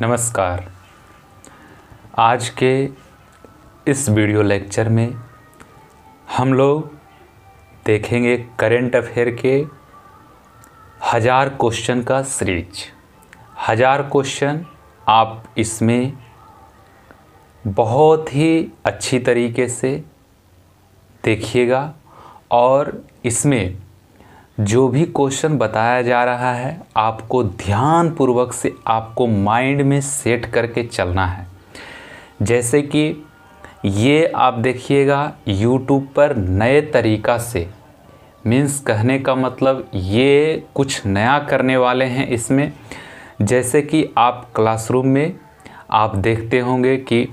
नमस्कार आज के इस वीडियो लेक्चर में हम लोग देखेंगे करेंट अफेयर के हज़ार क्वेश्चन का सीरीज हज़ार क्वेश्चन आप इसमें बहुत ही अच्छी तरीके से देखिएगा और इसमें जो भी क्वेश्चन बताया जा रहा है आपको ध्यानपूर्वक से आपको माइंड में सेट करके चलना है जैसे कि ये आप देखिएगा यूट्यूब पर नए तरीका से मीन्स कहने का मतलब ये कुछ नया करने वाले हैं इसमें जैसे कि आप क्लासरूम में आप देखते होंगे कि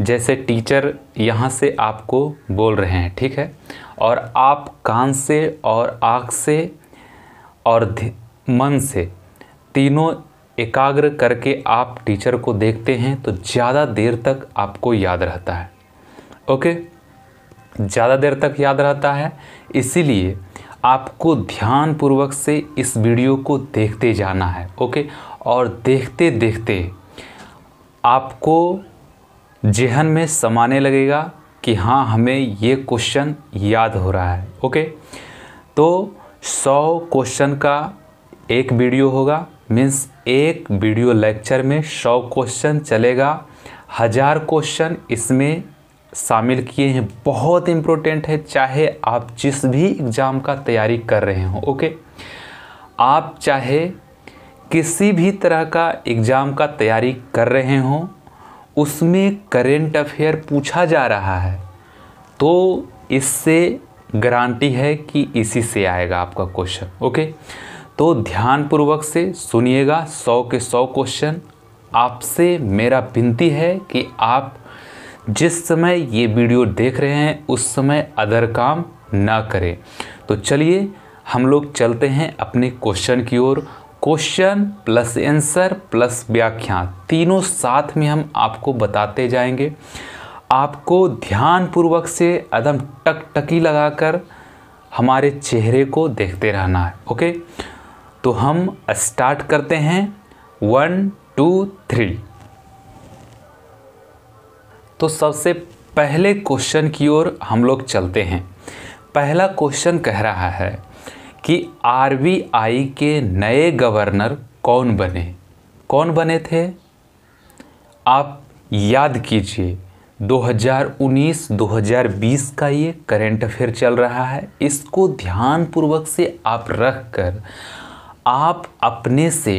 जैसे टीचर यहाँ से आपको बोल रहे हैं ठीक है और आप कान से और आँख से और मन से तीनों एकाग्र करके आप टीचर को देखते हैं तो ज़्यादा देर तक आपको याद रहता है ओके ज़्यादा देर तक याद रहता है इसीलिए आपको ध्यानपूर्वक से इस वीडियो को देखते जाना है ओके और देखते देखते आपको जहन में समाने लगेगा कि हाँ हमें ये क्वेश्चन याद हो रहा है ओके तो सौ क्वेश्चन का एक वीडियो होगा मीन्स एक वीडियो लेक्चर में सौ क्वेश्चन चलेगा हज़ार क्वेश्चन इसमें शामिल किए हैं बहुत इम्पोर्टेंट है चाहे आप जिस भी एग्ज़ाम का तैयारी कर रहे हो ओके आप चाहे किसी भी तरह का एग्ज़ाम का तैयारी कर रहे हों उसमें करेंट अफेयर पूछा जा रहा है तो इससे गारंटी है कि इसी से आएगा आपका क्वेश्चन ओके तो ध्यानपूर्वक से सुनिएगा सौ के सौ क्वेश्चन आपसे मेरा विनती है कि आप जिस समय ये वीडियो देख रहे हैं उस समय अदर काम ना करें तो चलिए हम लोग चलते हैं अपने क्वेश्चन की ओर क्वेश्चन प्लस आंसर प्लस व्याख्या तीनों साथ में हम आपको बताते जाएंगे आपको ध्यानपूर्वक से एकदम टकटकी लगाकर हमारे चेहरे को देखते रहना है ओके तो हम स्टार्ट करते हैं वन टू थ्री तो सबसे पहले क्वेश्चन की ओर हम लोग चलते हैं पहला क्वेश्चन कह रहा है कि आरबीआई के नए गवर्नर कौन बने कौन बने थे आप याद कीजिए 2019-2020 का ये करेंट अफेयर चल रहा है इसको ध्यानपूर्वक से आप रख कर आप अपने से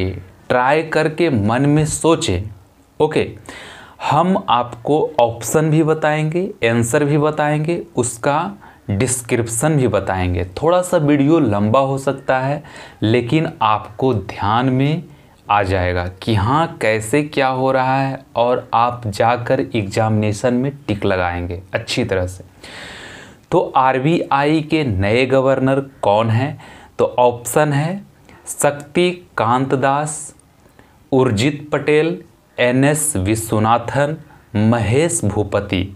ट्राई करके मन में सोचें ओके हम आपको ऑप्शन भी बताएंगे आंसर भी बताएंगे उसका डिस्क्रिप्शन भी बताएंगे थोड़ा सा वीडियो लंबा हो सकता है लेकिन आपको ध्यान में आ जाएगा कि हाँ कैसे क्या हो रहा है और आप जाकर एग्जामिनेशन में टिक लगाएंगे अच्छी तरह से तो आरबीआई के नए गवर्नर कौन हैं तो ऑप्शन है Shaktikanta Das Urjit Patel N S Vishwanathan Mahesh Bhupathi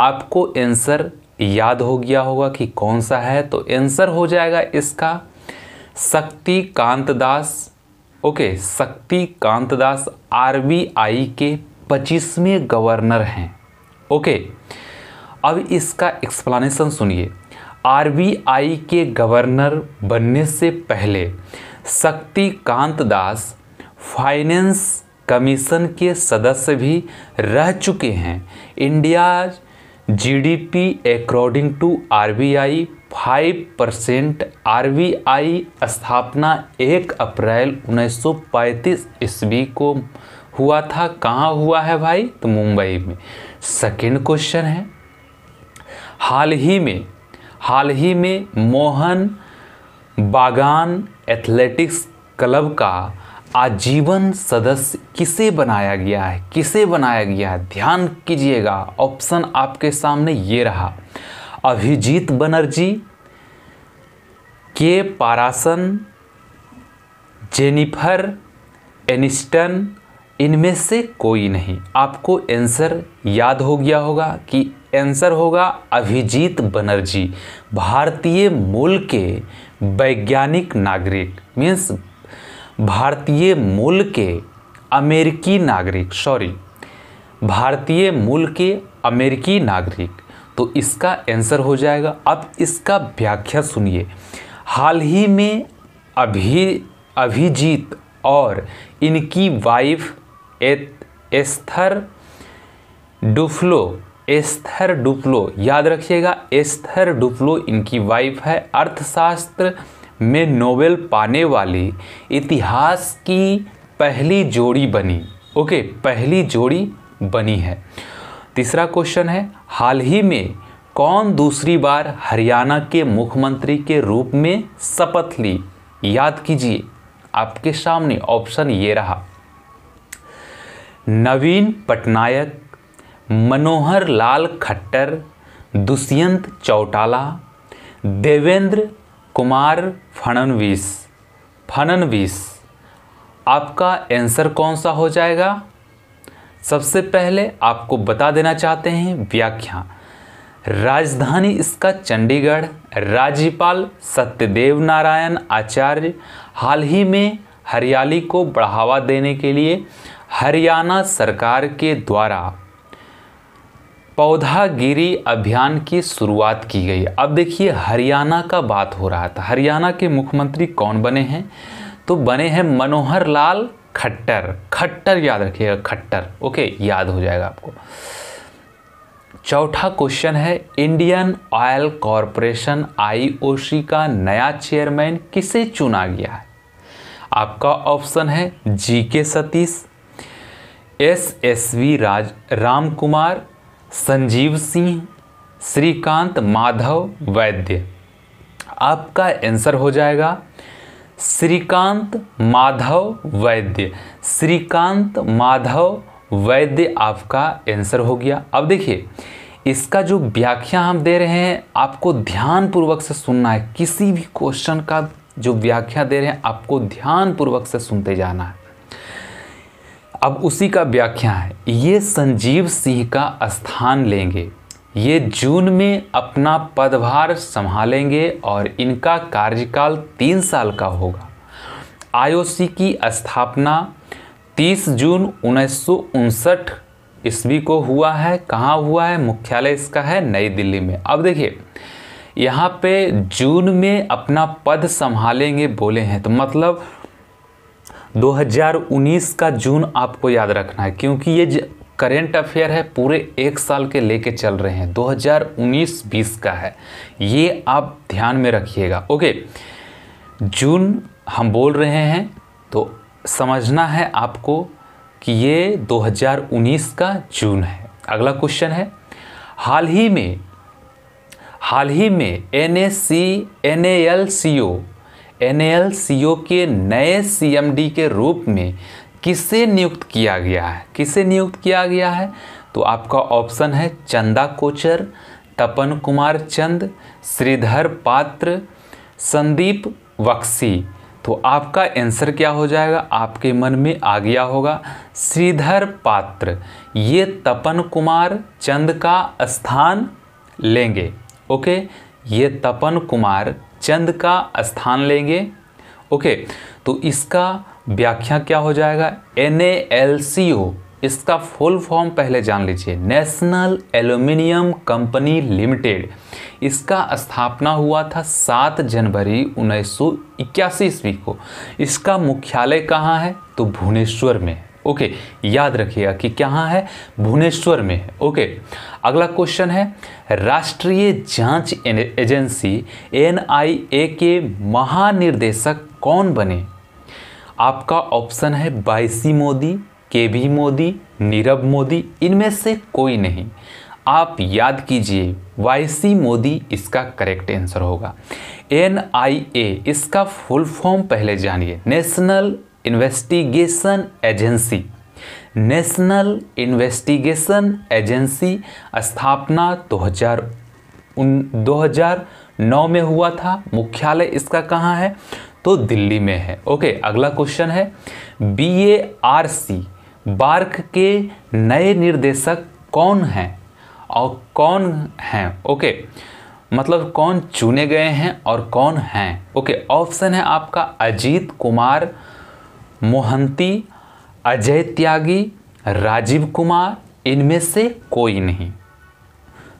आपको आंसर याद हो गया होगा कि कौन सा है तो आंसर हो जाएगा इसका शक्ति दास ओके शक्ति दास आर के पच्चीसवें गवर्नर हैं ओके अब इसका एक्सप्लानशन सुनिए आर के गवर्नर बनने से पहले शक्तिकांत दास फाइनेंस कमीशन के सदस्य भी रह चुके हैं India GDP according to RBI 5 percent आर स्थापना 1 अप्रैल 1935 ईस्वी को हुआ था कहाँ हुआ है भाई तो मुंबई में सेकेंड क्वेश्चन है हाल ही में हाल ही में मोहन बागान एथलेटिक्स क्लब का आजीवन सदस्य किसे बनाया गया है किसे बनाया गया है ध्यान कीजिएगा ऑप्शन आपके सामने ये रहा अभिजीत बनर्जी के पारासन जेनिफर एनिस्टन इनमें से कोई नहीं आपको आंसर याद हो गया होगा कि आंसर होगा अभिजीत बनर्जी भारतीय मूल के वैज्ञानिक नागरिक मीन्स भारतीय मूल के अमेरिकी नागरिक सॉरी भारतीय मूल के अमेरिकी नागरिक तो इसका आंसर हो जाएगा अब इसका व्याख्या सुनिए हाल ही में अभी अभिजीत और इनकी wife Esther Duflo Esther Duflo याद रखिएगा एस्थर डुफ्लो इनकी वाइफ है अर्थशास्त्र में नोबेल पाने वाली इतिहास की पहली जोड़ी बनी ओके पहली जोड़ी बनी है तीसरा क्वेश्चन है हाल ही में कौन दूसरी बार हरियाणा के मुख्यमंत्री के रूप में शपथ ली याद कीजिए आपके सामने ऑप्शन ये रहा नवीन पटनायक मनोहर लाल खट्टर दुष्यंत चौटाला देवेंद्र कुमार फणनवीस फणनवीस आपका आंसर कौन सा हो जाएगा सबसे पहले आपको बता देना चाहते हैं व्याख्या राजधानी इसका चंडीगढ़ राज्यपाल सत्यदेव नारायण आचार्य हाल ही में हरियाली को बढ़ावा देने के लिए हरियाणा सरकार के द्वारा पौधागिरी अभियान की शुरुआत की गई अब देखिए हरियाणा का बात हो रहा था हरियाणा के मुख्यमंत्री कौन बने हैं तो बने हैं मनोहर लाल खट्टर खट्टर याद रखिएगा खट्टर ओके याद हो जाएगा आपको चौथा क्वेश्चन है इंडियन ऑयल कॉरपोरेशन आईओसी का नया चेयरमैन किसे चुना गया है आपका ऑप्शन है G K Satish S S V Raj Ram Kumar Sanjeev Singh Shrikant Madhav Vaidya आपका आंसर हो जाएगा श्रीकांत माधव वैद्य श्रीकांत माधव वैद्य आपका आंसर हो गया अब देखिए इसका जो व्याख्या हम दे रहे हैं आपको ध्यानपूर्वक से सुनना है किसी भी क्वेश्चन का जो व्याख्या दे रहे हैं आपको ध्यानपूर्वक से सुनते जाना है अब उसी का व्याख्या है ये संजीव सिंह का स्थान लेंगे ये जून में अपना पदभार संभालेंगे और इनका कार्यकाल तीन साल का होगा आईओसी की स्थापना 30 जून उन्नीस ईस्वी को हुआ है कहाँ हुआ है मुख्यालय इसका है नई दिल्ली में अब देखिए यहाँ पे जून में अपना पद संभालेंगे बोले हैं तो मतलब 2019 का जून आपको याद रखना है क्योंकि ये करेंट अफेयर है पूरे एक साल के लेके चल रहे हैं 2019-20 का है ये आप ध्यान में रखिएगा ओके जून हम बोल रहे हैं तो समझना है आपको कि ये 2019 का जून है अगला क्वेश्चन है हाल ही में हाल ही में N A C N A L C O एन के नए सी के रूप में किसे नियुक्त किया गया है किसे नियुक्त किया गया है तो आपका ऑप्शन है चंदा कोचर तपन कुमार चंद श्रीधर पात्र संदीप वक्सी तो आपका आंसर क्या हो जाएगा आपके मन में आ गया होगा श्रीधर पात्र ये तपन कुमार चंद का स्थान लेंगे ओके ये तपन कुमार चंद का स्थान लेंगे ओके तो इसका व्याख्या क्या हो जाएगा एन इसका फुल फॉर्म पहले जान लीजिए नेशनल एल्यूमिनियम कंपनी लिमिटेड इसका स्थापना हुआ था 7 जनवरी उन्नीस सौ इक्यासी ईस्वी को इसका मुख्यालय कहाँ है तो भुवनेश्वर में है ओके याद रखिएगा कि कहाँ है भुवनेश्वर में है ओके अगला क्वेश्चन है राष्ट्रीय जांच एजेंसी एनआईए के महानिर्देशक कौन बने आपका ऑप्शन है बाईसी मोदी के वी मोदी नीरव मोदी इनमें से कोई नहीं आप याद कीजिए वाईसी मोदी इसका करेक्ट आंसर होगा एन आई ए इसका फुल फॉर्म पहले जानिए national investigation agency national investigation agency स्थापना 2000 2009 में हुआ था मुख्यालय इसका कहाँ है तो दिल्ली में है ओके अगला क्वेश्चन है B A R C BARC के नए निर्देशक कौन हैं और कौन हैं ओके मतलब कौन चुने गए हैं और कौन हैं ओके ऑप्शन है आपका अजीत कुमार मोहंती अजय त्यागी राजीव कुमार इनमें से कोई नहीं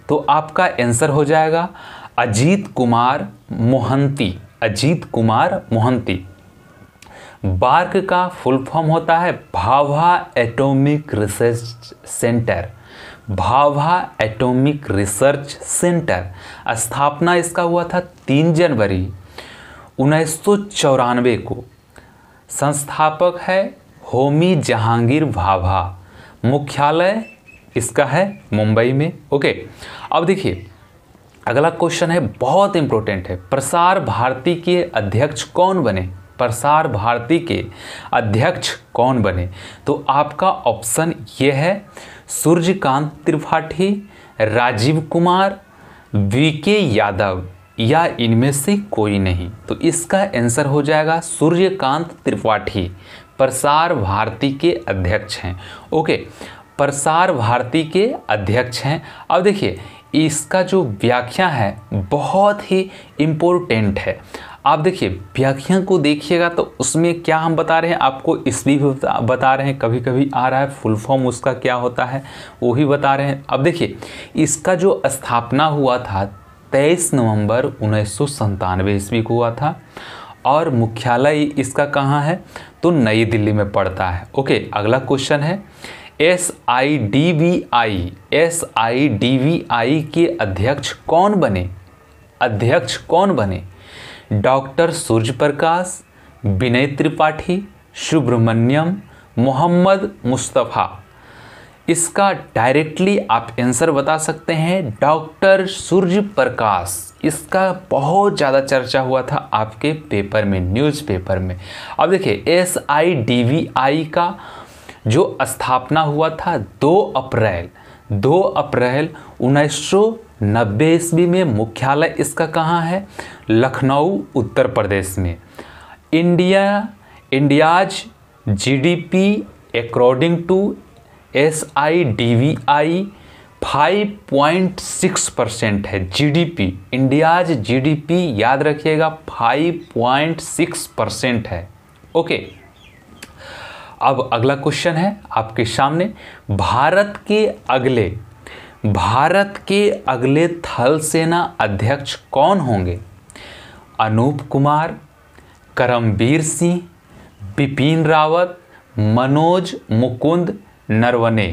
तो आपका आंसर हो जाएगा अजीत कुमार मोहंती अजीत कुमार मोहंती बार्क का फुल फॉर्म होता है Bhabha atomic research centre Bhabha atomic research centre स्थापना इसका हुआ था तीन जनवरी उन्नीस को संस्थापक है होमी जहांगीर भाभा मुख्यालय इसका है मुंबई में ओके अब देखिए अगला क्वेश्चन है बहुत इंपॉर्टेंट है प्रसार भारती के अध्यक्ष कौन बने प्रसार भारती के अध्यक्ष कौन बने तो आपका ऑप्शन ये है सूर्यकांत त्रिपाठी राजीव कुमार वी के यादव या इनमें से कोई नहीं तो इसका आंसर हो जाएगा सूर्यकांत त्रिपाठी प्रसार भारती के अध्यक्ष हैं ओके प्रसार भारती के अध्यक्ष हैं अब देखिए इसका जो व्याख्या है बहुत ही इम्पोर्टेंट है आप देखिए व्याख्या को देखिएगा तो उसमें क्या हम बता रहे हैं आपको इसलिए भी बता रहे हैं कभी कभी आ रहा है फुल फॉर्म उसका क्या होता है वो ही बता रहे हैं अब देखिए इसका जो स्थापना हुआ था 23 नवंबर उन्नीस सौ ईस्वी को हुआ था और मुख्यालय इसका कहाँ है तो नई दिल्ली में पड़ता है ओके अगला क्वेश्चन है S I D V I S I D V I के अध्यक्ष कौन बने अध्यक्ष कौन बने डॉक्टर सूर्य प्रकाश विनय त्रिपाठी सुब्रमण्यम मोहम्मद मुस्तफ़ा इसका डायरेक्टली आप आंसर बता सकते हैं डॉक्टर सूर्य प्रकाश इसका बहुत ज़्यादा चर्चा हुआ था आपके पेपर में न्यूज़ पेपर में अब देखिए S I D V I का जो स्थापना हुआ था 2 अप्रैल 2 अप्रैल उन्नीस नब्बे ईस्वी में मुख्यालय इसका कहाँ है लखनऊ उत्तर प्रदेश में India India's GDP according to S I D V I five point six percent है G D P India's G D P याद रखिएगा फाइव पॉइंट सिक्स परसेंट है ओके अब अगला क्वेश्चन है आपके सामने भारत के अगले भारत के अगले थल सेना अध्यक्ष कौन होंगे अनूप कुमार करमवीर सिंह बिपिन रावत मनोज मुकुंद नरवने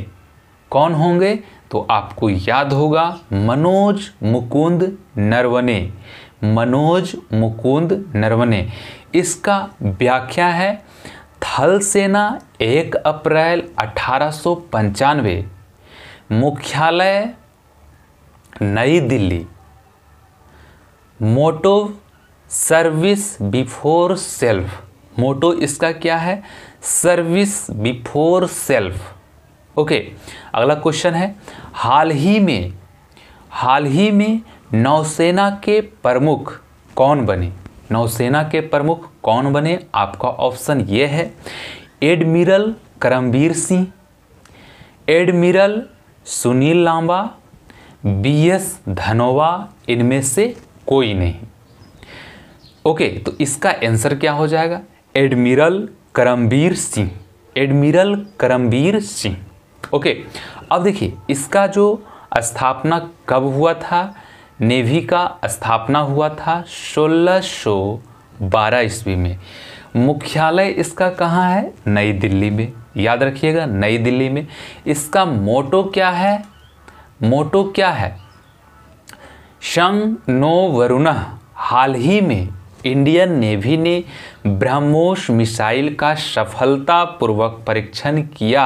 कौन होंगे तो आपको याद होगा मनोज मुकुंद नरवने मनोज मुकुंद नरवने इसका व्याख्या है थल सेना एक अप्रैल अठारह मुख्यालय नई Delhi motto service before self motto इसका क्या है सर्विस बिफोर सेल्फ ओके अगला क्वेश्चन है हाल ही में हाल ही में नौसेना के प्रमुख कौन बने नौसेना के प्रमुख कौन बने आपका ऑप्शन ये है admiral Karambir Singh admiral Sunil Lanba B S Dhanoa इनमें से कोई नहीं ओके तो इसका आंसर क्या हो जाएगा admiral Karambir Singh admiral Karambir Singh okay अब देखिए इसका जो स्थापना कब हुआ था नेवी का स्थापना हुआ था बारह ईस्वी में मुख्यालय इसका कहाँ है नई दिल्ली में याद रखिएगा नई दिल्ली में इसका मोटो क्या है मोटो क्या है शंग नो वरुण हाल ही में इंडियन नेवी ने ब्रह्मोस मिसाइल का सफलतापूर्वक परीक्षण किया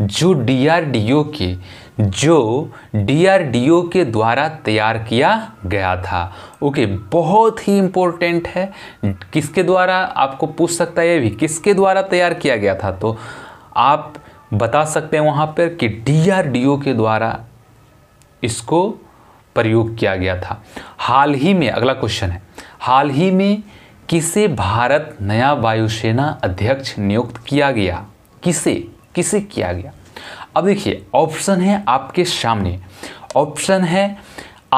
जो डीआरडीओ के जो डीआरडीओ के द्वारा तैयार किया गया था ओके बहुत ही इम्पोर्टेंट है किसके द्वारा आपको पूछ सकता है ये भी किसके द्वारा तैयार किया गया था तो आप बता सकते हैं वहाँ पर कि डीआरडीओ के द्वारा इसको प्रयोग किया गया था हाल ही में अगला क्वेश्चन है हाल ही में किसे भारत नया वायुसेना अध्यक्ष नियुक्त किया गया किसे किसे किया गया अब देखिए ऑप्शन है आपके सामने ऑप्शन है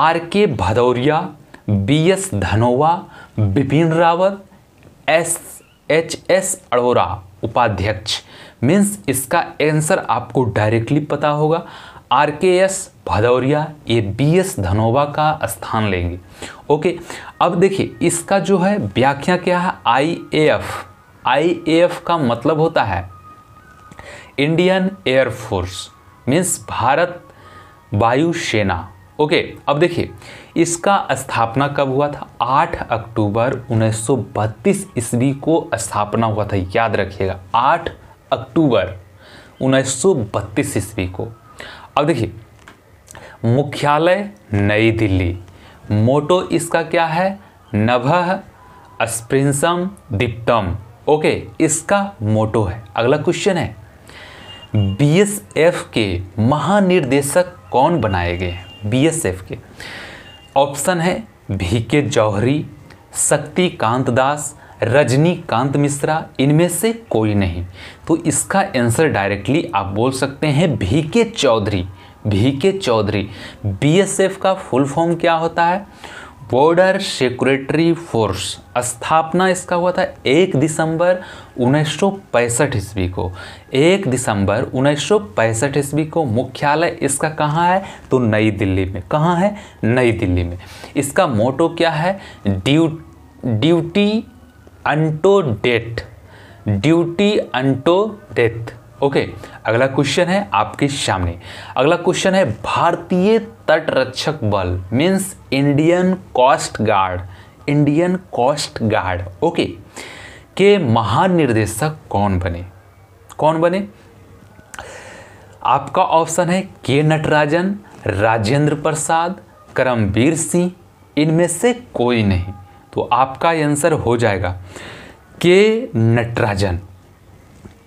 R K Bhadauria B S Dhanoa Bipin Rawat S H S Arora उपाध्यक्ष मीन्स इसका आंसर आपको डायरेक्टली पता होगा आर के एस भदौरिया ये बी एस धनोवा का स्थान लेंगे ओके अब देखिए इसका जो है व्याख्या क्या है आई A F I A F का मतलब होता है इंडियन एयरफोर्स मीन्स भारत वायुसेना ओके अब देखिए इसका स्थापना कब हुआ था 8 अक्टूबर 1932 ईस्वी को स्थापना हुआ था याद रखिएगा 8 अक्टूबर 1932 ईस्वी को अब देखिए मुख्यालय नई दिल्ली मोटो इसका क्या है नभह स्प्रिंसम दिप्तम ओके इसका मोटो है अगला क्वेश्चन है बीएसएफ के महानिर्देशक कौन बनाए गए हैं बीएसएफ के ऑप्शन है भी के जौहरी शक्तिकांत दास रजनीकांत मिश्रा इनमें से कोई नहीं तो इसका आंसर डायरेक्टली आप बोल सकते हैं भी के Chaudhary V K Chaudhary BSF का फुल फॉर्म क्या होता है बॉर्डर सिक्योरिटरी फोर्स स्थापना इसका हुआ था एक दिसंबर उन्नीस ईस्वी को एक दिसंबर उन्नीस ईस्वी को मुख्यालय इसका कहाँ है तो नई दिल्ली में कहाँ है नई दिल्ली में इसका मोटो क्या है ड्यू duty unto death duty unto death okay अगला क्वेश्चन है आपके सामने अगला क्वेश्चन है भारतीय तटरक्षक बल मीन्स Indian coast guard Indian coast guard okay के महानिर्देशक कौन बने कौन बने आपका ऑप्शन है के नटराजन राजेंद्र प्रसाद करमवीर सिंह इनमें से कोई नहीं तो आपका आंसर हो जाएगा के नटराजन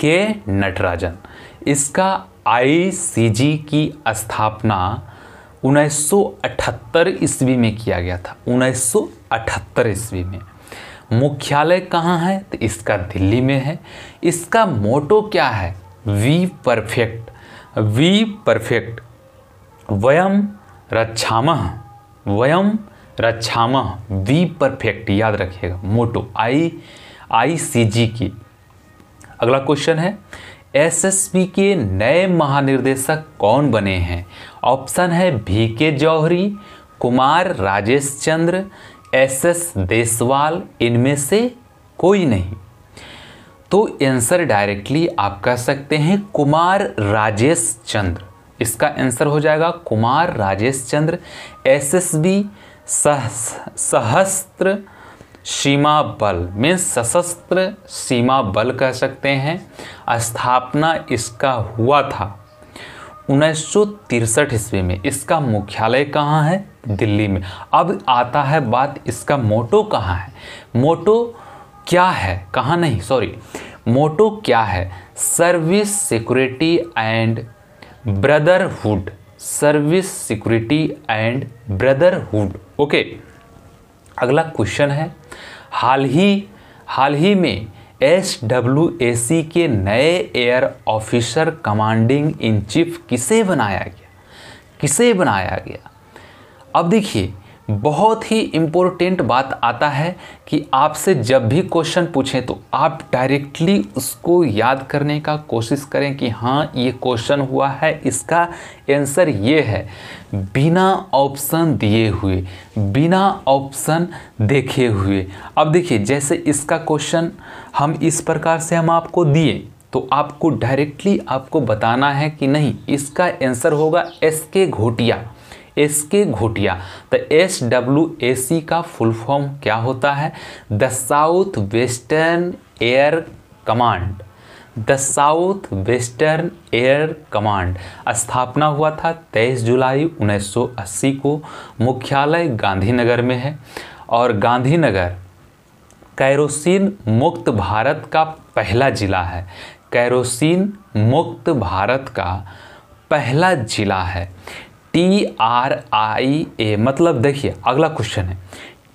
के नटराजन इसका आईसीजी की स्थापना 1978 ईस्वी में किया गया था 1978 ईस्वी में मुख्यालय कहाँ है तो इसका दिल्ली में है इसका मोटो क्या है वी परफेक्ट वी परफेक्ट वयम रक्षाम वयम रक्षाम वी परफेक्ट याद रखिएगा मोटो आई आई सी जी की अगला क्वेश्चन है एसएसबी के नए महानिर्देशक कौन बने हैं ऑप्शन है B K Johri Kumar Rajesh Chandra S S Deswal इनमें से कोई नहीं तो आंसर डायरेक्टली आप कह सकते हैं कुमार राजेश चंद्र इसका आंसर हो जाएगा Kumar Rajesh Chandra S S B Sashastra Seema बल में सशस्त्र सीमा बल कह सकते हैं स्थापना इसका हुआ था उन्नीस ईस्वी में इसका मुख्यालय कहाँ है दिल्ली में अब आता है बात इसका मोटो कहाँ है मोटो क्या है कहाँ नहीं सॉरी मोटो क्या है service security and brotherhood service security and brotherhood okay okay. अगला क्वेश्चन है हाल ही हाल ही में एस डब्ल्यू ए सी के नए air officer commanding in chief किसे बनाया गया किसे बनाया गया अब देखिए बहुत ही इम्पोर्टेंट बात आता है कि आपसे जब भी क्वेश्चन पूछें तो आप डायरेक्टली उसको याद करने का कोशिश करें कि हाँ ये क्वेश्चन हुआ है इसका आंसर ये है बिना ऑप्शन दिए हुए बिना ऑप्शन देखे हुए अब देखिए जैसे इसका क्वेश्चन हम इस प्रकार से हम आपको दिए तो आपको डायरेक्टली आपको बताना है कि नहीं इसका आंसर होगा एस के घोटिया एस के घोटिया तो एस डब्ल्यू ए सी का फुल फॉर्म क्या होता है the south western air command the south western air command स्थापना हुआ था 23 जुलाई 1980 को मुख्यालय गांधीनगर में है और गांधीनगर कैरोसिन मुक्त भारत का पहला जिला है कैरोसिन मुक्त भारत का पहला जिला है टी आर आई ए मतलब देखिए अगला क्वेश्चन है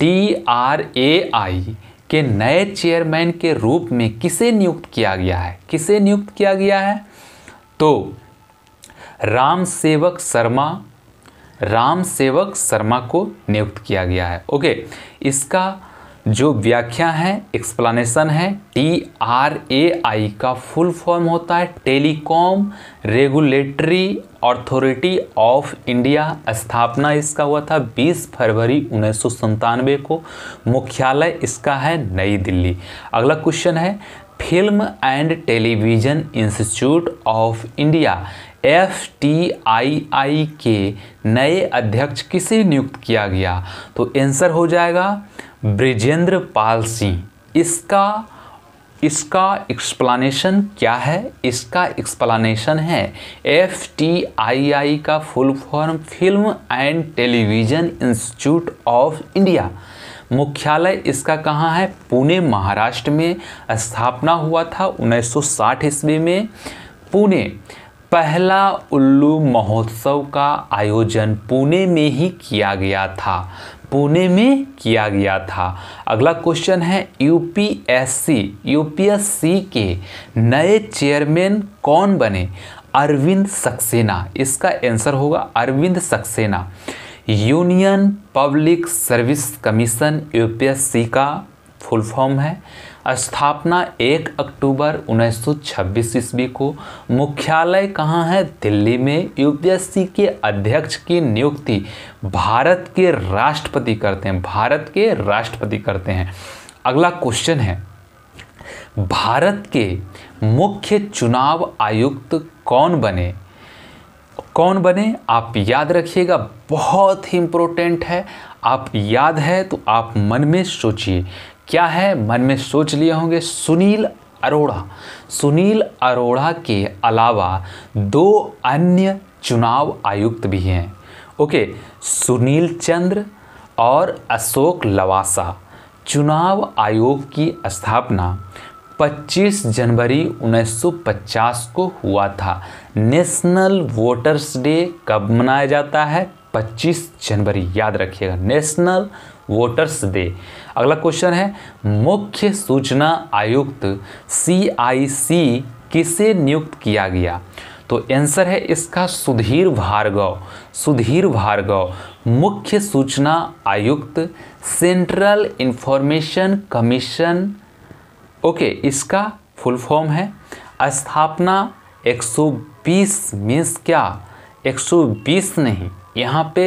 टी आर ए आई के नए चेयरमैन के रूप में किसे नियुक्त किया गया है किसे नियुक्त किया गया है तो राम सेवक शर्मा राम सेवक शर्मा को नियुक्त किया गया है ओके इसका जो व्याख्या है एक्सप्लानेशन है टी आर ए आई का फुल फॉर्म होता है telecom regulatory authority of India स्थापना इसका हुआ था 20 फरवरी उन्नीस को मुख्यालय इसका है नई दिल्ली अगला क्वेश्चन है film and television institute of India F T I I के नए अध्यक्ष किसे नियुक्त किया गया तो आंसर हो जाएगा ब्रिजेंद्र पाल सिंह इसका इसका एक्सप्लानेशन क्या है इसका एक्सप्लानेशन है एफ टी आई आई का full form film and television institute of India मुख्यालय इसका कहाँ है पुणे महाराष्ट्र में स्थापना हुआ था 1960 ईस्वी में पुणे पहला उल्लू महोत्सव का आयोजन पुणे में ही किया गया था पुणे में किया गया था अगला क्वेश्चन है यूपीएससी यूपीएससी के नए चेयरमैन कौन बने अरविंद सक्सेना इसका आंसर होगा Arvind Saxena union public service commission UPSC का फुल फॉर्म है स्थापना 1 अक्टूबर 1926 ईस्वी को मुख्यालय कहाँ है दिल्ली में यूपीएससी के अध्यक्ष की नियुक्ति भारत के राष्ट्रपति करते हैं भारत के राष्ट्रपति करते हैं अगला क्वेश्चन है भारत के मुख्य चुनाव आयुक्त कौन बने कौन बने आप याद रखिएगा बहुत ही इम्पोर्टेंट है आप याद है तो आप मन में सोचिए क्या है मन में सोच लिए होंगे सुनील अरोड़ा सुनील अरोड़ा के अलावा दो अन्य चुनाव आयुक्त भी हैं ओके सुनील चंद्र और अशोक लवासा चुनाव आयोग की स्थापना 25 जनवरी 1950 को हुआ था नेशनल वोटर्स डे कब मनाया जाता है 25 जनवरी याद रखिएगा नेशनल वोटर्स डे अगला क्वेश्चन है मुख्य सूचना आयुक्त सी किसे नियुक्त किया गया तो आंसर है इसका सुधीर भार्गव सुधीर भार्गव मुख्य सूचना आयुक्त सेंट्रल इंफॉर्मेशन कमीशन ओके इसका फुल फॉर्म है स्थापना 120 मींस क्या 120 नहीं यहाँ पे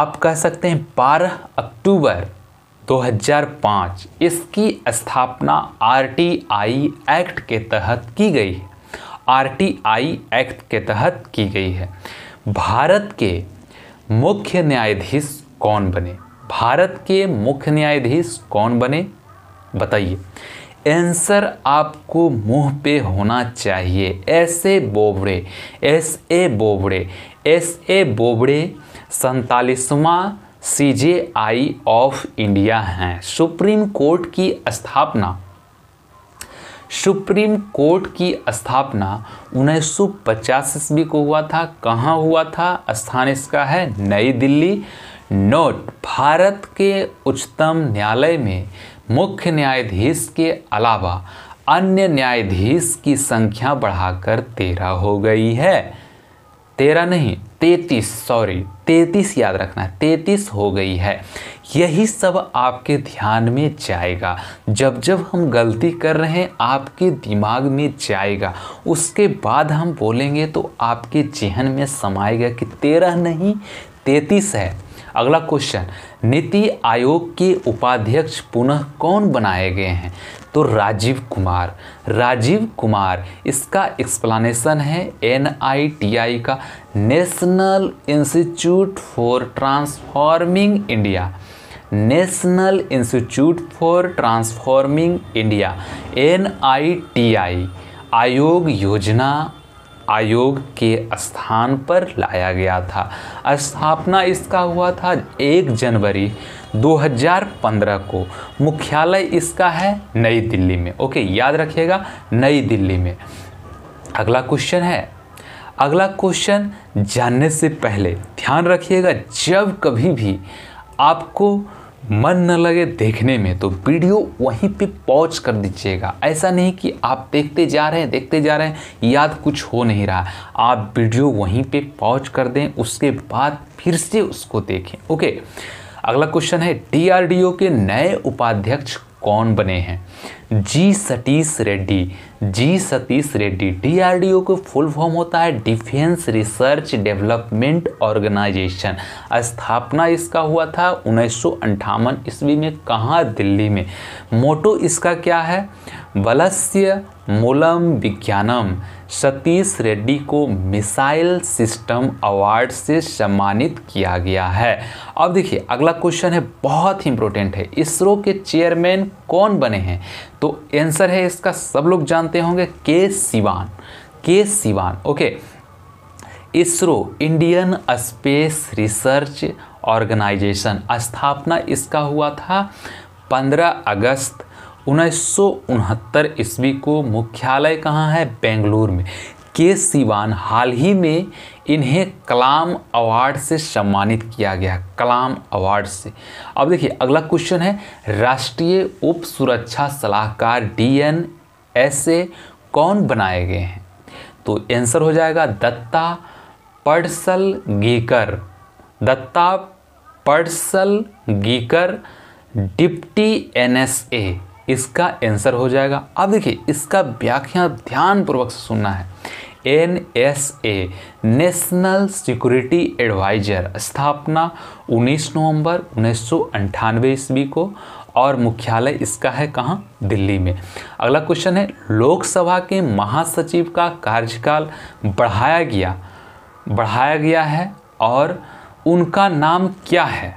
आप कह सकते हैं बारह अक्टूबर 2005 इसकी स्थापना आरटीआई एक्ट के तहत की गई है आरटीआई एक्ट के तहत की गई है भारत के मुख्य न्यायाधीश कौन बने भारत के मुख्य न्यायाधीश कौन बने बताइए आंसर आपको मुंह पे होना चाहिए S A Bobde S A Bobde S A Bobde सैतालीसवां सीजेआई ऑफ इंडिया हैं सुप्रीम कोर्ट की स्थापना सुप्रीम कोर्ट की स्थापना उन्नीस सौ ईस्वी को हुआ था कहाँ हुआ था स्थान इसका है नई दिल्ली नोट भारत के उच्चतम न्यायालय में मुख्य न्यायाधीश के अलावा अन्य न्यायाधीश की संख्या बढ़ाकर तेरह हो गई है तेरह नहीं तैतीस सॉरी तैतीस याद रखना है तैतीस हो गई है यही सब आपके ध्यान में जाएगा जब जब हम गलती कर रहे हैं आपके दिमाग में जाएगा उसके बाद हम बोलेंगे तो आपके जहन में समाएगा कि तेरह नहीं तैतीस है अगला क्वेश्चन नीति आयोग के उपाध्यक्ष पुनः कौन बनाए गए हैं तो राजीव कुमार राजीव कुमार इसका एक्सप्लानेशन है एन आई टी आई का national institute for transforming India national institute for transforming India N I T I आयोग योजना आयोग के स्थान पर लाया गया था स्थापना इसका हुआ था एक जनवरी 2015 को मुख्यालय इसका है नई दिल्ली में ओके याद रखिएगा नई दिल्ली में अगला क्वेश्चन है अगला क्वेश्चन जानने से पहले ध्यान रखिएगा जब कभी भी आपको मन न लगे देखने में तो वीडियो वहीं पे पॉज कर दीजिएगा ऐसा नहीं कि आप देखते जा रहे हैं देखते जा रहे हैं याद कुछ हो नहीं रहा आप वीडियो वहीं पे पॉज कर दें उसके बाद फिर से उसको देखें ओके अगला क्वेश्चन है डीआरडीओ के नए उपाध्यक्ष कौन बने हैं G Satish Reddy G Satish Reddy DRDO को फुल फॉर्म होता है डिफेंस रिसर्च डेवलपमेंट ऑर्गेनाइजेशन स्थापना इसका हुआ था उन्नीस ईस्वी में कहाँ दिल्ली में मोटो इसका क्या है बलस्य मूलम विज्ञानम सतीश रेड्डी को मिसाइल सिस्टम अवार्ड से सम्मानित किया गया है अब देखिए अगला क्वेश्चन है बहुत ही इंपॉर्टेंट है इसरो के चेयरमैन कौन बने हैं तो आंसर है इसका सब लोग जानते होंगे K Sivan K Sivan okay ISRO Indian space research organisation स्थापना इसका हुआ था 15 अगस्त उन्नीस ईस्वी को मुख्यालय कहाँ है बेंगलुरु में के सिवान हाल ही में इन्हें कलाम अवार्ड से सम्मानित किया गया कलाम अवार्ड से अब देखिए अगला क्वेश्चन है राष्ट्रीय उप सुरक्षा सलाहकार डी एन एस ए कौन बनाए गए हैं तो आंसर हो जाएगा Datta Padsalgikar Datta Padsalgikar deputy N S A इसका आंसर हो जाएगा अब देखिए इसका व्याख्या ध्यानपूर्वक सुनना है N S A national security adviser स्थापना 19 नवंबर उन्नीस ईस्वी को और मुख्यालय इसका है कहाँ दिल्ली में अगला क्वेश्चन है लोकसभा के महासचिव का कार्यकाल बढ़ाया गया बढ़ाया गया है और उनका नाम क्या है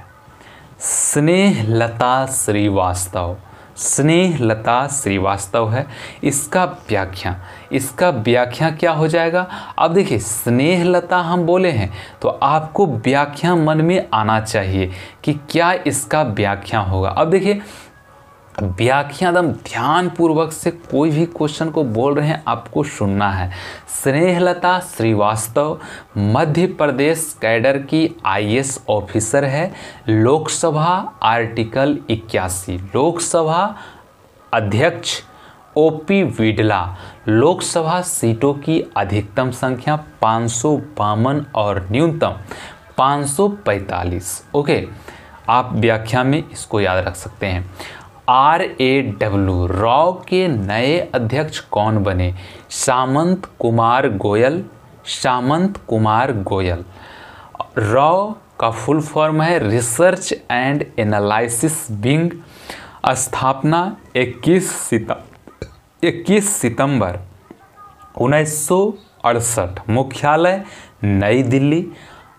स्नेहलता श्रीवास्तव स्नेहलता श्रीवास्तव है इसका व्याख्या इसका व्याख्या क्या हो जाएगा अब देखिए स्नेहलता हम बोले हैं तो आपको व्याख्या मन में आना चाहिए कि क्या इसका व्याख्या होगा अब देखिए व्याख्या एकदम ध्यानपूर्वक से कोई भी क्वेश्चन को बोल रहे हैं आपको सुनना है स्नेहलता श्रीवास्तव मध्य प्रदेश कैडर की आईएएस ऑफिसर है लोकसभा आर्टिकल इक्यासी लोकसभा अध्यक्ष ओपी विडला लोकसभा सीटों की अधिकतम संख्या पाँच और न्यूनतम 545 ओके आप व्याख्या में इसको याद रख सकते हैं आर ए डब्ल्यू राव के नए अध्यक्ष कौन बने सामंत कुमार गोयल सामंत कुमार गोयल राव का फुल फॉर्म है रिसर्च एंड एनालिसिस विंग स्थापना 21 सितंबर इक्कीस सितंबर उन्नीस मुख्यालय नई Delhi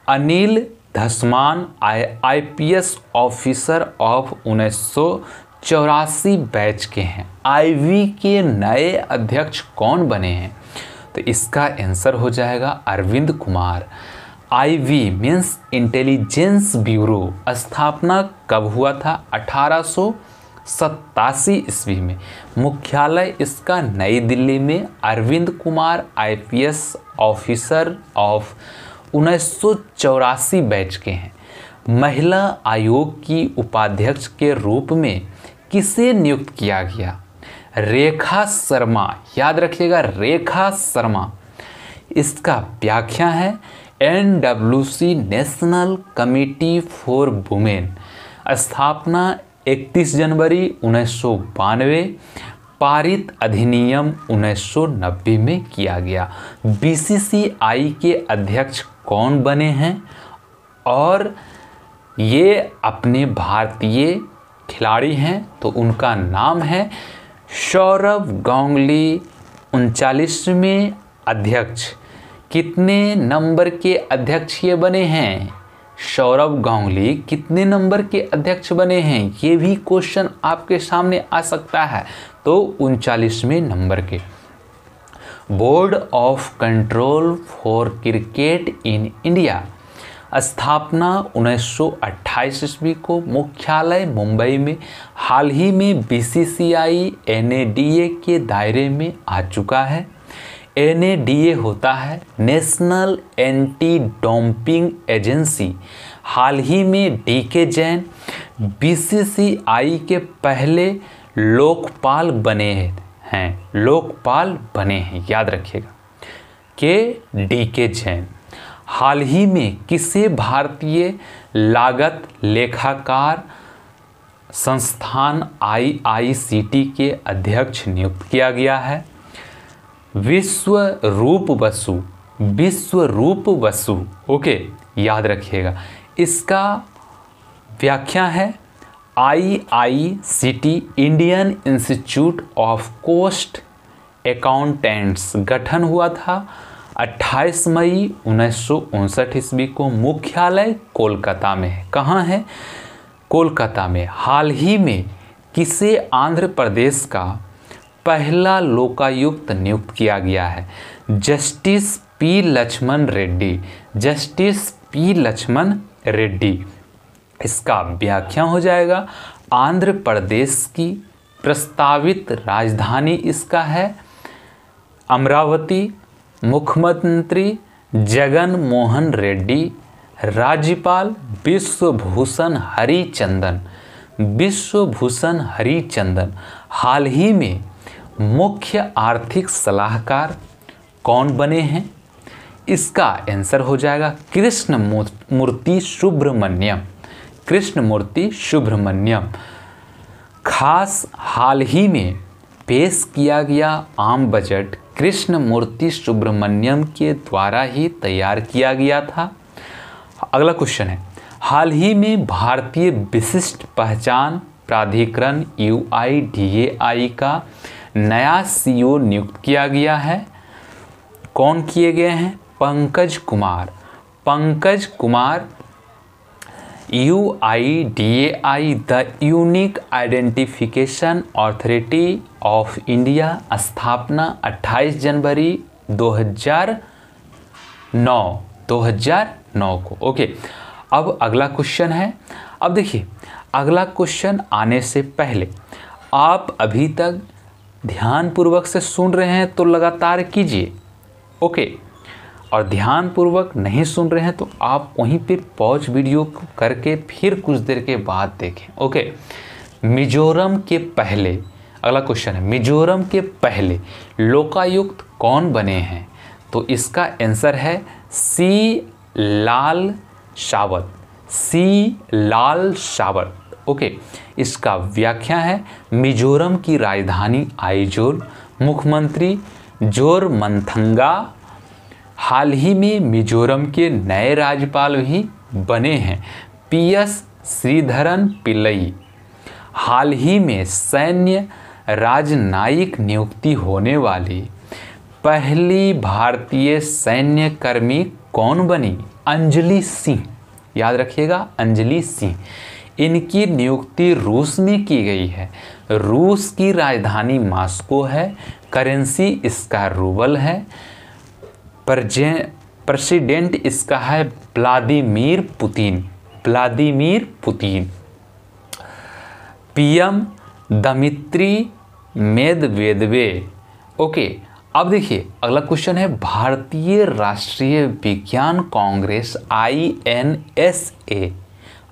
Anil Dhasmana I IPS officer of उन्नीस चौरासी बैच के हैं आईवी के नए अध्यक्ष कौन बने हैं तो इसका आंसर हो जाएगा Arvind Kumar IB means intelligence bureau स्थापना कब हुआ था अठारह सत्तासी ईस्वी में मुख्यालय इसका नई दिल्ली में Arvind Kumar IPS officer of उन्नीस बैच के हैं महिला आयोग की उपाध्यक्ष के रूप में किसे नियुक्त किया गया रेखा शर्मा याद रखिएगा रेखा शर्मा इसका व्याख्या है N C national committee for women स्थापना इकतीस जनवरी उन्नीस पारित अधिनियम 1990 में किया गया बीसीसीआई के अध्यक्ष कौन बने हैं और ये अपने भारतीय खिलाड़ी हैं तो उनका नाम है सौरभ गांगुली उनचालीसवें अध्यक्ष कितने नंबर के अध्यक्ष ये बने हैं सौरभ गांगुली कितने नंबर के अध्यक्ष बने हैं ये भी क्वेश्चन आपके सामने आ सकता है तो उनचालीसवें नंबर के board of control for cricket in India स्थापना 1928 ईस्वी को मुख्यालय मुंबई में हाल ही में बीसीसीआई एनएडीए के दायरे में आ चुका है एन होता है नेशनल एंटी डोम्पिंग एजेंसी हाल ही में डी के जैन बी के पहले लोकपाल बने हैं लोकपाल बने हैं याद रखिएगा के डी के जैन हाल ही में किसे भारतीय लागत लेखाकार संस्थान आईआईसीटी के अध्यक्ष नियुक्त किया गया है विश्व रूप वसु विश्व रूप वसु ओके याद रखिएगा इसका व्याख्या है I I C T Indian institute of cost accountants गठन हुआ था 28 मई उन्नीस ईस्वी को मुख्यालय कोलकाता में है कहाँ है कोलकाता में हाल ही में किसे आंध्र प्रदेश का पहला लोकायुक्त नियुक्त किया गया है justice P Lakshman Reddy justice P Lakshman Reddy इसका व्याख्या हो जाएगा आंध्र प्रदेश की प्रस्तावित राजधानी इसका है अमरावती मुख्यमंत्री जगन मोहन रेड्डी राज्यपाल विश्वभूषण हरिचंदन विश्वभूषण हरिचंदन हाल ही में मुख्य आर्थिक सलाहकार कौन बने हैं इसका आंसर हो जाएगा कृष्ण मूर्ति सुब्रमण्यम कृष्ण मूर्ति सुब्रमण्यम खास हाल ही में पेश किया गया आम बजट कृष्ण मूर्ति सुब्रमण्यम के द्वारा ही तैयार किया गया था अगला क्वेश्चन है हाल ही में भारतीय विशिष्ट पहचान प्राधिकरण यू आई डी ए आई का नया सीईओ नियुक्त किया गया है कौन किए गए हैं Pankaj Kumar Pankaj Kumar U I D A I the unique identification authority of India स्थापना 28 जनवरी 2009 2009 को ओके अब अगला क्वेश्चन है अब देखिए अगला क्वेश्चन आने से पहले आप अभी तक ध्यानपूर्वक से सुन रहे हैं तो लगातार कीजिए ओके और ध्यानपूर्वक नहीं सुन रहे हैं तो आप वहीं पर पॉज वीडियो करके फिर कुछ देर के बाद देखें ओके मिजोरम के पहले अगला क्वेश्चन है मिजोरम के पहले लोकायुक्त कौन बने हैं तो इसका आंसर है सी लाल शावत सी लाल शावत ओके इसका व्याख्या है मिजोरम की राजधानी आइजोल मुख्यमंत्री जोर मंथंगा हाल ही में मिजोरम के नए राज्यपाल भी बने हैं पीएस श्रीधरन पिल्लई हाल ही में सैन्य राजनयिक नियुक्ति होने वाली पहली भारतीय सैन्य कर्मी कौन बनी अंजलि सिंह याद रखिएगा अंजलि सिंह इनकी नियुक्ति रूस में की गई है रूस की राजधानी मास्को है करेंसी इसका रूबल है प्रेसिडेंट इसका है Vladimir Putin Vladimir Putin PM Dmitry Medvedev okay अब देखिए अगला क्वेश्चन है भारतीय राष्ट्रीय विज्ञान congress I N S A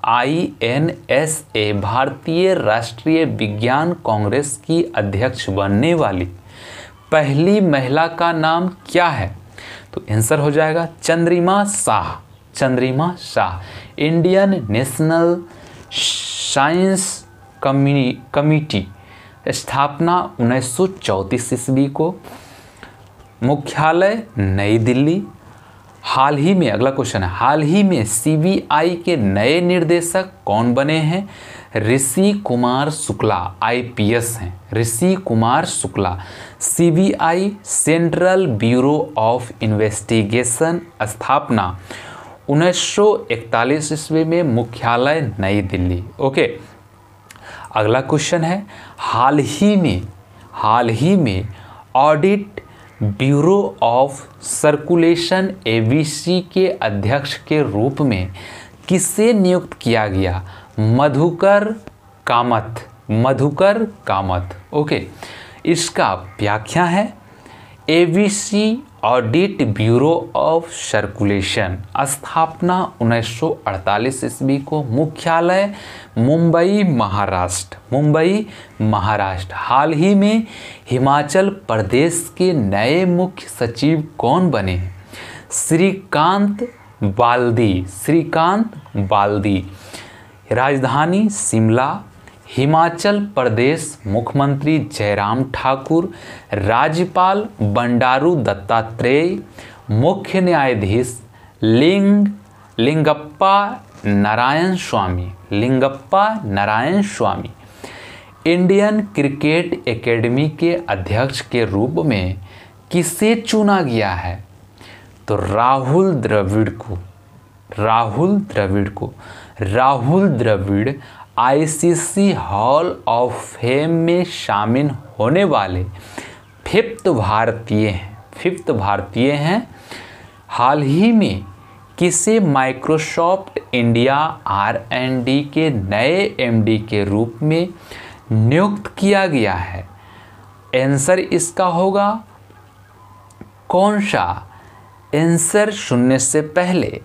I N S A भारतीय राष्ट्रीय विज्ञान कांग्रेस की अध्यक्ष बनने वाली पहली महिला का नाम क्या है तो आंसर हो जाएगा Chandrima Shah Chandrima Shah Indian national science committee स्थापना 1934 ईस्वी को मुख्यालय नई दिल्ली हाल ही में अगला क्वेश्चन है हाल ही में सीबीआई के नए निर्देशक कौन बने हैं ऋषि कुमार शुक्ला आईपीएस हैं Rishi Kumar Shukla CBI central bureau of investigation स्थापना 1941 ईस्वी में मुख्यालय नई दिल्ली ओके अगला क्वेश्चन है हाल ही में हाल ही में audit bureau of circulation A के अध्यक्ष के रूप में किसे नियुक्त किया गया मधुकर कामत मधुकर कामत ओके इसका व्याख्या है a audit bureau of circulation स्थापना 1948 ईस्वी को मुख्यालय मुंबई महाराष्ट्र मुंबई महाराष्ट्र हाल ही में हिमाचल प्रदेश के नए मुख्य सचिव कौन बने हैं श्रीकांत बाल्दी श्रीकांत बाल्दी राजधानी शिमला हिमाचल प्रदेश मुख्यमंत्री जयराम ठाकुर राज्यपाल बंडारू दत्तात्रेय मुख्य न्यायाधीश लिंग Lingappa Narayana Swamy Lingappa Narayana Swamy Indian cricket academy के अध्यक्ष के रूप में किसे चुना गया है तो राहुल द्रविड़ को राहुल द्रविड़ को Rahul Dravid ICC hall of fame में शामिल होने वाले फिफ्थ भारतीय हैं फिफ्थ भारतीय हैं हाल ही में किसे Microsoft India R N D के नए एमडी के रूप में नियुक्त किया गया है आंसर इसका होगा कौन सा आंसर सुनने से पहले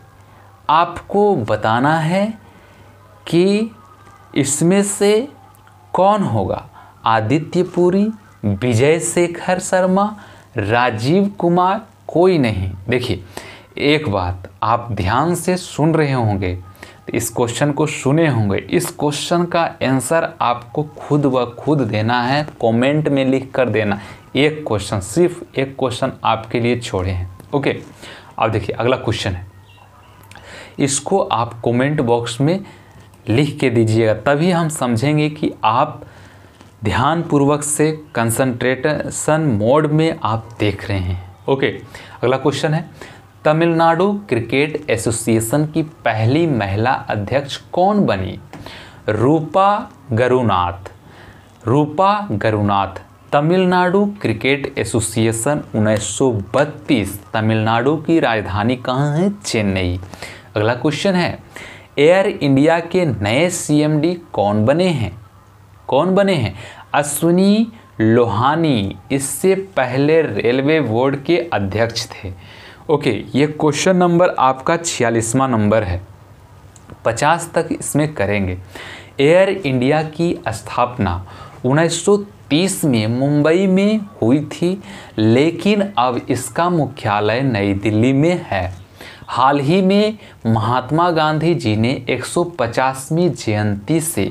आपको बताना है कि इसमें से कौन होगा आदित्य पुरी विजय शेखर शर्मा राजीव कुमार कोई नहीं देखिए एक बात आप ध्यान से सुन रहे होंगे तो इस क्वेश्चन को सुने होंगे इस क्वेश्चन का आंसर आपको खुद व खुद देना है कमेंट में लिख कर देना एक क्वेश्चन सिर्फ एक क्वेश्चन आपके लिए छोड़े हैं ओके अब देखिए अगला क्वेश्चन है इसको आप कमेंट बॉक्स में लिख के दीजिएगा तभी हम समझेंगे कि आप ध्यानपूर्वक से कंसंट्रेशन मोड में आप देख रहे हैं ओके अगला क्वेश्चन है तमिलनाडु क्रिकेट एसोसिएशन की पहली महिला अध्यक्ष कौन बनी रूपा गरुनाथ रूपा गरुनाथ तमिलनाडु क्रिकेट एसोसिएशन 1932 तमिलनाडु की राजधानी कहाँ है चेन्नई अगला क्वेश्चन है एयर इंडिया के नए सीएमडी कौन बने हैं कौन बने हैं अश्विनी लोहानी इससे पहले रेलवे बोर्ड के अध्यक्ष थे ओके ये क्वेश्चन नंबर आपका छियालीसवा नंबर है पचास तक इसमें करेंगे एयर इंडिया की स्थापना 1930 में मुंबई में हुई थी लेकिन अब इसका मुख्यालय नई दिल्ली में है हाल ही में महात्मा गांधी जी ने 150वीं जयंती से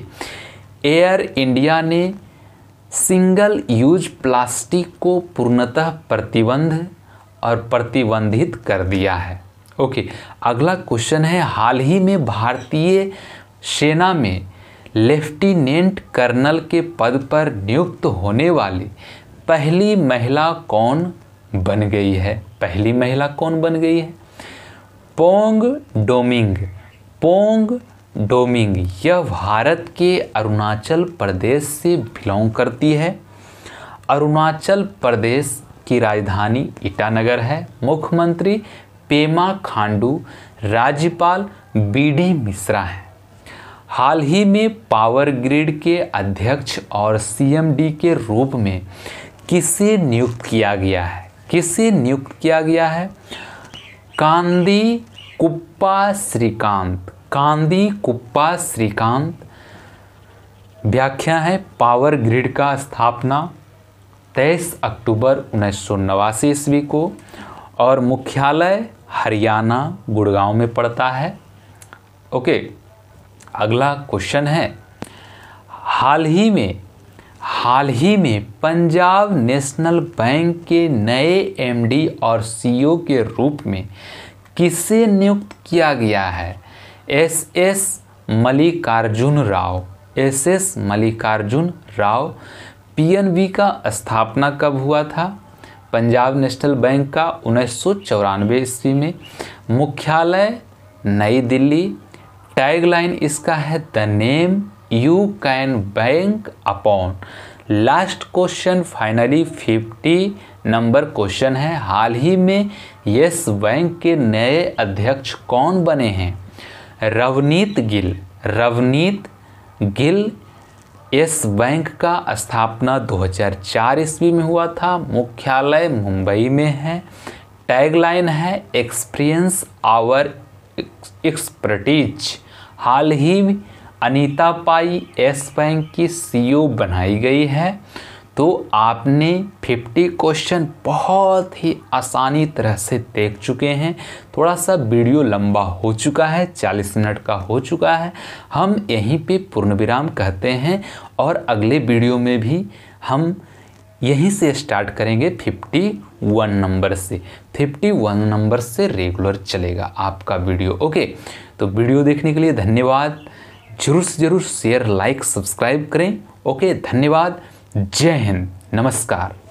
एयर इंडिया ने सिंगल यूज प्लास्टिक को पूर्णतः प्रतिबंध और प्रतिबंधित कर दिया है ओके अगला क्वेश्चन है हाल ही में भारतीय सेना में लेफ्टिनेंट कर्नल के पद पर नियुक्त होने वाली पहली महिला कौन बन गई है पहली महिला कौन बन गई है पोंग डोमिंग पोंग डोमिंग यह भारत के अरुणाचल प्रदेश से बिलोंग करती है अरुणाचल प्रदेश की राजधानी ईटानगर है मुख्यमंत्री पेमा खांडू राज्यपाल बी डी मिश्रा हैं हाल ही में पावर ग्रिड के अध्यक्ष और सीएमडी के रूप में किसे नियुक्त किया गया है किसे नियुक्त किया गया है कांदी कुप्पा श्रीकांत कांदी कुप्पा श्रीकांत व्याख्या है पावर ग्रिड का स्थापना 23 अक्टूबर उन्नीस ईस्वी को और मुख्यालय हरियाणा गुड़गांव में पड़ता है ओके अगला क्वेश्चन है हाल ही में हाल ही में पंजाब नेशनल बैंक के नए एमडी और सीईओ e के रूप में किसे नियुक्त किया गया है S S Mallikarjun Rao S S Mallikarjun Rao PNB का स्थापना कब हुआ था पंजाब नेशनल बैंक का उन्नीस सौ ईस्वी में मुख्यालय नई दिल्ली टैगलाइन इसका है the name you can bank upon last question finally fifty number question है हाल ही में यस बैंक के नए अध्यक्ष कौन बने हैं रवनीत गिल रवनीत गिल यस बैंक का स्थापना 2004 ईस्वी में हुआ था मुख्यालय मुंबई में है टैगलाइन है एक्सपीरियंस आवर एक्सपर्टीज हाल ही अनीता पाई एस बैंक की सीईओ e बनाई गई है तो आपने 50 क्वेश्चन बहुत ही आसानी तरह से देख चुके हैं थोड़ा सा वीडियो लंबा हो चुका है 40 मिनट का हो चुका है हम यहीं पे विराम कहते हैं और अगले वीडियो में भी हम यहीं से स्टार्ट करेंगे 51 नंबर से 51 नंबर से रेगुलर चलेगा आपका वीडियो ओके तो वीडियो देखने के लिए धन्यवाद जरूर से जरूर शेयर लाइक सब्सक्राइब करें ओके धन्यवाद जय हिंद नमस्कार